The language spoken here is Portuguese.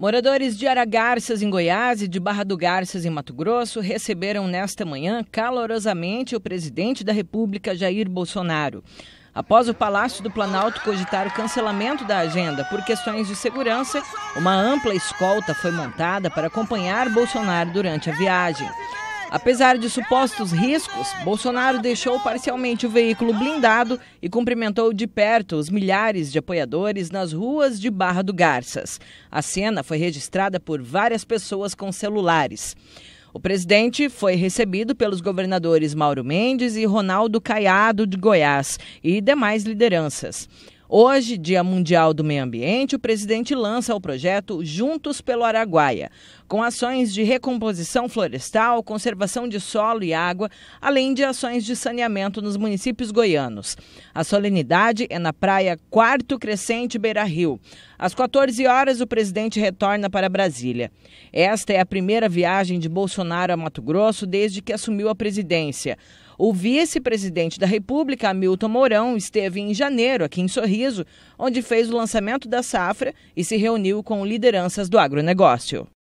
Moradores de Aragarças, em Goiás, e de Barra do Garças, em Mato Grosso, receberam nesta manhã calorosamente o presidente da República, Jair Bolsonaro. Após o Palácio do Planalto cogitar o cancelamento da agenda por questões de segurança, uma ampla escolta foi montada para acompanhar Bolsonaro durante a viagem. Apesar de supostos riscos, Bolsonaro deixou parcialmente o veículo blindado e cumprimentou de perto os milhares de apoiadores nas ruas de Barra do Garças. A cena foi registrada por várias pessoas com celulares. O presidente foi recebido pelos governadores Mauro Mendes e Ronaldo Caiado de Goiás e demais lideranças. Hoje, Dia Mundial do Meio Ambiente, o presidente lança o projeto Juntos pelo Araguaia com ações de recomposição florestal, conservação de solo e água, além de ações de saneamento nos municípios goianos. A solenidade é na praia Quarto Crescente Beira Rio. Às 14 horas, o presidente retorna para Brasília. Esta é a primeira viagem de Bolsonaro a Mato Grosso desde que assumiu a presidência. O vice-presidente da República, Hamilton Mourão, esteve em janeiro aqui em Sorriso, onde fez o lançamento da safra e se reuniu com lideranças do agronegócio.